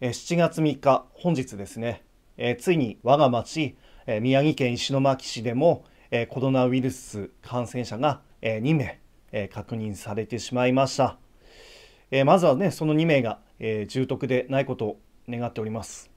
7月3日本日ですねついに我が町宮城県石巻市でもコロナウイルス感染者が2名確認されてしまいましたまずはねその2名が重篤でないことを願っております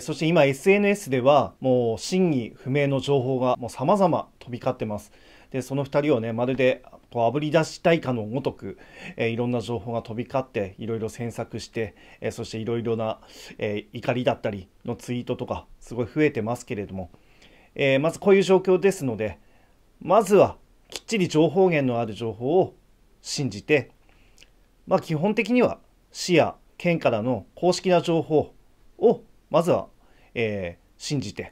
そして今 SNS ではもう真偽不明の情報がもう様々飛び交ってますでその2人をねまるでこうあぶり出したいかのごとく、えー、いろんな情報が飛び交っていろいろ詮索して、えー、そしていろいろな、えー、怒りだったりのツイートとかすごい増えてますけれども、えまずこういう状況ですのでまずはきっちり情報源のある情報を信じて、まあ、基本的には市や県からの公式な情報をまずは、え信じてほ、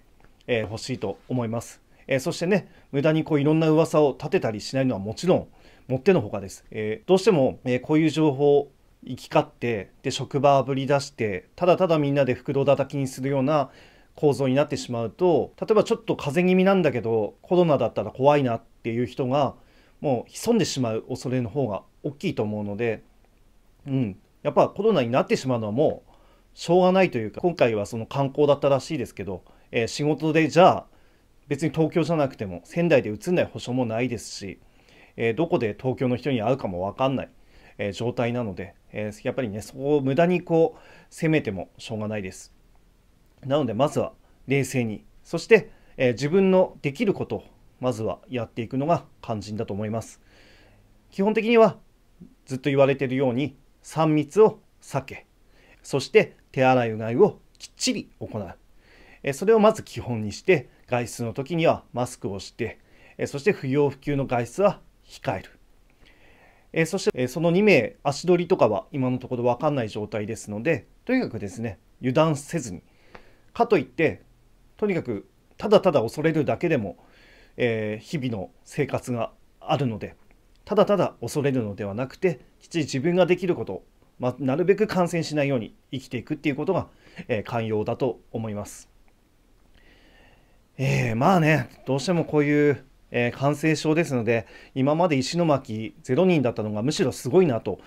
えー、しいと思います。えー、そしてね無駄にこういろんな噂を立てたりしないのはもちろんもってのほかです、えー、どうしても、えこういう情報行き交ってで職場あぶり出してただただみんなで袋叩きにするような構造になってしまうと例えばちょっと風邪気味なんだけどコロナだったら怖いなっていう人がもう潜んでしまう恐れの方が大きいと思うので、うん、やっぱコロナになってしまうのはもうしょうがないというか今回はその観光だったらしいですけど、えー、仕事でじゃあ別に東京じゃなくても仙台で移んない保証もないですし、えー、どこで東京の人に会うかも分かんない、えー、状態なので、えー、やっぱりねそこを無駄にこう攻めてもしょうがないですなのでまずは冷静にそして、え自分のできることをまずはやっていくのが肝心だと思います基本的にはずっと言われているように3密を避けそして手洗いうがいをきっちり行うそれをまず基本にして外出の時にはマスクをしてそして不要不急の外出は控えるえそして、えその2名足取りとかは今のところ分かんない状態ですのでとにかくですね油断せずにかといってとにかくただただ恐れるだけでも、えー、日々の生活があるのでただただ恐れるのではなくてきっちり自分ができることまあ、なるべく感染しないように生きていくっていうことが、えー、寛容だと思います。えー、まあねどうしてもこういう、えー、感染症ですので今まで石巻0人だったのがむしろすごいなと、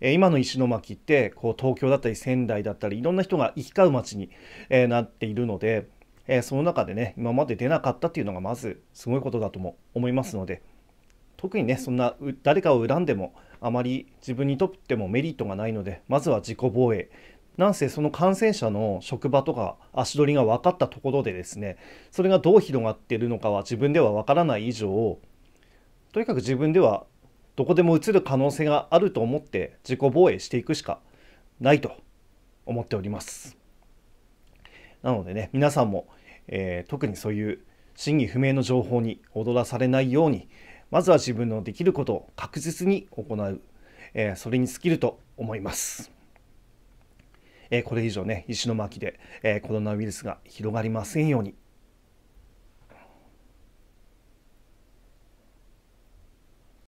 えー、今の石巻ってこう東京だったり仙台だったりいろんな人が行き交う街に、えなっているので、えその中でね今まで出なかったっていうのがまずすごいことだとも思いますので特にねそんな誰かを恨んでもあまり自分にとってもメリットがないのでまずは自己防衛なんせその感染者の職場とか足取りが分かったところでですねそれがどう広がっているのかは自分では分からない以上とにかく自分ではどこでもつる可能性があると思って自己防衛していくしかないと思っております。なのでね皆さんも、えー、特にそういう真偽不明の情報に踊らされないようにまずは自分のできることを確実に行う、えー、それに尽きると思います。えこれ以上ね石巻で、えコロナウイルスが広がりませんように